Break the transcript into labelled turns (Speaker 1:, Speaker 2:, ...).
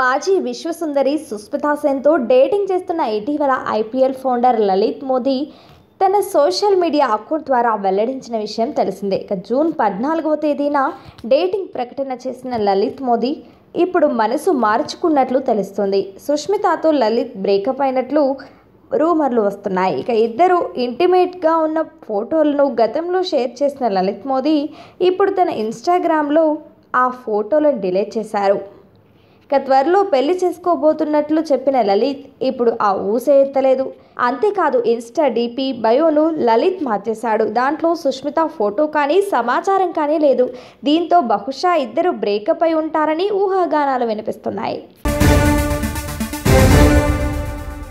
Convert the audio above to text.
Speaker 1: మాజీ విశ్వసుందరి సుస్మితా సేన్తో డేటింగ్ చేస్తున్న ఇటీవల ఐపీఎల్ ఫౌండర్ లలిత్ మోదీ తన సోషల్ మీడియా అకౌంట్ ద్వారా వెల్లడించిన విషయం తెలిసిందే ఇక జూన్ పద్నాలుగవ తేదీన డేటింగ్ ప్రకటన చేసిన లలిత్ మోదీ ఇప్పుడు మనసు మార్చుకున్నట్లు తెలుస్తుంది సుష్మితతో లలిత్ బ్రేకప్ అయినట్లు రూమర్లు వస్తున్నాయి ఇక ఇద్దరు ఇంటిమేట్గా ఉన్న ఫోటోలను గతంలో షేర్ చేసిన లలిత్ మోదీ ఇప్పుడు తన ఇన్స్టాగ్రామ్లో ఆ ఫోటోలను డిలీట్ చేశారు ఇక త్వరలో పెళ్లి చేసుకోబోతున్నట్లు చెప్పిన లలిత్ ఇప్పుడు ఆ ఊసే ఎత్తలేదు అంతేకాదు ఇన్స్టా డీపీ బయోను లలిత్ మార్చేశాడు దాంట్లో సుష్మిత ఫోటో కానీ సమాచారం కానీ లేదు దీంతో బహుశా ఇద్దరు బ్రేకప్ అయి ఉంటారని ఊహాగానాలు వినిపిస్తున్నాయి